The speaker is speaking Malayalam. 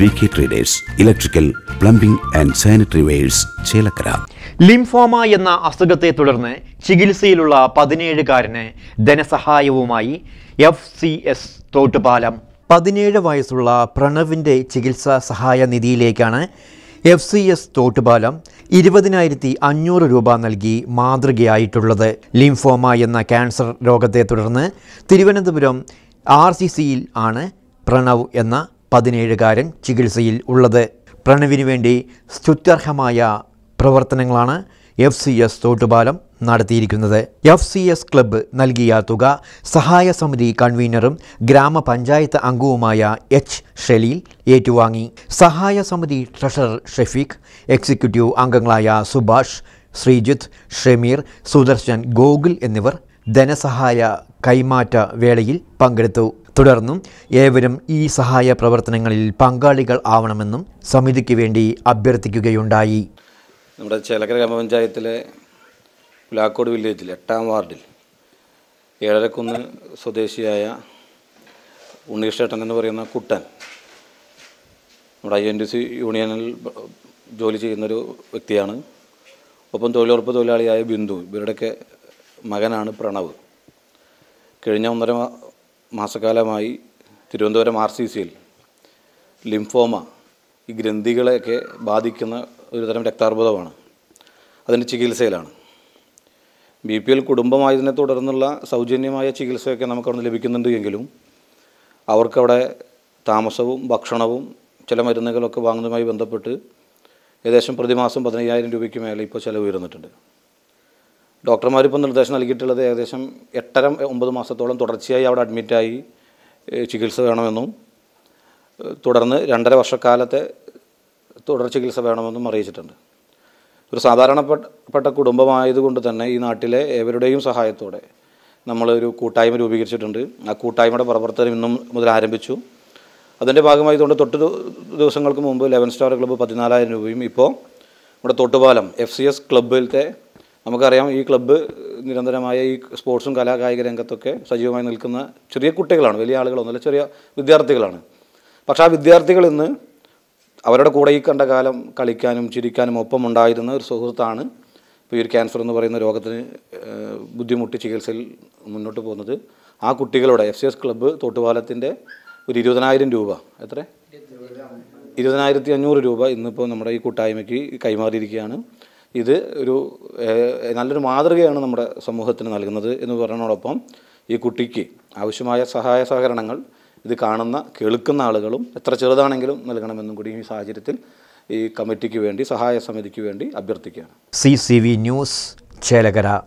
V K traders electrical plumbing and sanitary wares Chelakkara lymphoma എന്ന അസുഖത്തെ തുടർന്ന് ചികിത്സയിലുള്ള പതിനേഴുകാരന് ധനസഹായവുമായി എഫ് സി എസ് തോട്ടുപാലം പതിനേഴ് വയസ്സുള്ള പ്രണവിൻ്റെ ചികിത്സാ സഹായ നിധിയിലേക്കാണ് എഫ് സി എസ് തോട്ടുപാലം ഇരുപതിനായിരത്തി അഞ്ഞൂറ് രൂപ നൽകി മാതൃകയായിട്ടുള്ളത് ലിംഫോമ എന്ന ക്യാൻസർ രോഗത്തെ തുടർന്ന് തിരുവനന്തപുരം ആർ സി സിയിൽ ആണ് പ്രണവ് എന്ന പതിനേഴുകാരൻ ചികിത്സയിൽ ഉള്ളത് പ്രണവിനു വേണ്ടി സ്തുത്യർഹമായ പ്രവർത്തനങ്ങളാണ് എഫ് സി എസ് തോട്ടുപാലം നടത്തിയിരിക്കുന്നത് എഫ് സി എസ് ക്ലബ്ബ് നൽകിയ തുക സഹായ സമിതി കൺവീനറും ഗ്രാമപഞ്ചായത്ത് അംഗവുമായ എച്ച് ഷെലീൽ ഏറ്റുവാങ്ങി സഹായ സമിതി ട്രഷറർ ഷെഫീഖ് എക്സിക്യൂട്ടീവ് അംഗങ്ങളായ സുഭാഷ് ശ്രീജിത്ത് ഷമീർ സുദർശൻ ഗോകുൽ എന്നിവർ ധനസഹായ കൈമാറ്റ വേളയിൽ പങ്കെടുത്തു തുടർന്നും ഏവരും ഈ സഹായ പ്രവർത്തനങ്ങളിൽ പങ്കാളികൾ ആവണമെന്നും സമിതിക്ക് വേണ്ടി അഭ്യർത്ഥിക്കുകയുണ്ടായി നമ്മുടെ ചേലക്കര ഗ്രാമപഞ്ചായത്തിലെ പുലാക്കോട് വില്ലേജിൽ എട്ടാം വാർഡിൽ ഏഴരക്കുന്ന് സ്വദേശിയായ ഉണ്ണീഷേട്ടൻ എന്ന് പറയുന്ന കുട്ടൻ നമ്മുടെ ഐ എൻ ഡി സി യൂണിയനിൽ ജോലി ചെയ്യുന്നൊരു വ്യക്തിയാണ് ഒപ്പം തൊഴിലുറപ്പ് തൊഴിലാളിയായ ബിന്ദു ഇവരുടെയൊക്കെ മകനാണ് പ്രണവ് കഴിഞ്ഞ ഒന്നര മാസക്കാലമായി തിരുവനന്തപുരം ആർ സി സിയിൽ ലിംഫോമ ഈ ഗ്രന്ഥികളെയൊക്കെ ബാധിക്കുന്ന ഒരുതരം രക്താർബുദമാണ് അതിൻ്റെ ചികിത്സയിലാണ് ബി പി എൽ കുടുംബമായതിനെ തുടർന്നുള്ള സൗജന്യമായ ചികിത്സയൊക്കെ നമുക്കവിടെ ലഭിക്കുന്നുണ്ട് എങ്കിലും അവർക്കവിടെ താമസവും ഭക്ഷണവും ചില മരുന്നുകളൊക്കെ വാങ്ങുന്നതുമായി ബന്ധപ്പെട്ട് ഏകദേശം പ്രതിമാസം പതിനയ്യായിരം രൂപയ്ക്ക് മേലെ ഇപ്പോൾ ചിലവ് ഉയർന്നിട്ടുണ്ട് ഡോക്ടർമാരിപ്പോൾ നിർദ്ദേശം നൽകിയിട്ടുള്ളത് ഏകദേശം എട്ടര ഒമ്പത് മാസത്തോളം തുടർച്ചയായി അവിടെ അഡ്മിറ്റായി ചികിത്സ വേണമെന്നും തുടർന്ന് രണ്ടര വർഷക്കാലത്തെ തുടർ ചികിത്സ വേണമെന്നും അറിയിച്ചിട്ടുണ്ട് ഒരു സാധാരണപ്പെട്ട കുടുംബമായതുകൊണ്ട് തന്നെ ഈ നാട്ടിലെ ഏവരുടെയും സഹായത്തോടെ നമ്മളൊരു കൂട്ടായ്മ രൂപീകരിച്ചിട്ടുണ്ട് ആ കൂട്ടായ്മയുടെ പ്രവർത്തനം ഇന്നും മുതൽ ആരംഭിച്ചു അതിൻ്റെ ഭാഗമായതുകൊണ്ട് തൊട്ട് ദിവസങ്ങൾക്ക് മുമ്പ് ലെവൻ സ്റ്റാർ ക്ലബ്ബ് പതിനാലായിരം രൂപയും ഇപ്പോൾ നമ്മുടെ തൊട്ടുപാലം എഫ് സി എസ് ക്ലബിലത്തെ നമുക്കറിയാം ഈ ക്ലബ്ബ് നിരന്തരമായ ഈ സ്പോർട്സും കലാകായിക രംഗത്തൊക്കെ സജീവമായി നിൽക്കുന്ന ചെറിയ കുട്ടികളാണ് വലിയ ആളുകളൊന്നുമല്ല ചെറിയ വിദ്യാർത്ഥികളാണ് പക്ഷേ ആ വിദ്യാർത്ഥികൾ ഇന്ന് അവരുടെ കൂടെ ഈ കണ്ട കാലം കളിക്കാനും ചിരിക്കാനും ഒപ്പം ഉണ്ടായിരുന്ന ഒരു സുഹൃത്താണ് ഇപ്പോൾ ഈ ഒരു ക്യാൻസർ എന്ന് പറയുന്ന രോഗത്തിന് ബുദ്ധിമുട്ടി ചികിത്സയിൽ മുന്നോട്ട് പോകുന്നത് ആ കുട്ടികളുടെ എഫ് സി എസ് ക്ലബ്ബ് തോട്ടുപാലത്തിൻ്റെ ഒരു ഇരുപതിനായിരം രൂപ എത്ര ഇരുപതിനായിരത്തി അഞ്ഞൂറ് രൂപ ഇന്നിപ്പോൾ നമ്മുടെ ഈ കൂട്ടായ്മയ്ക്ക് കൈമാറിയിരിക്കുകയാണ് ഇത് ഒരു നല്ലൊരു മാതൃകയാണ് നമ്മുടെ സമൂഹത്തിന് നൽകുന്നത് എന്ന് പറഞ്ഞതോടൊപ്പം ഈ കുട്ടിക്ക് ആവശ്യമായ സഹായ സഹകരണങ്ങൾ ഇത് കാണുന്ന കേൾക്കുന്ന ആളുകളും എത്ര ചെറുതാണെങ്കിലും നൽകണമെന്നും കൂടി ഈ സാഹചര്യത്തിൽ ഈ കമ്മിറ്റിക്ക് വേണ്ടി സഹായ സമിതിക്ക് വേണ്ടി അഭ്യർത്ഥിക്കുകയാണ് സി ന്യൂസ് ചേലകര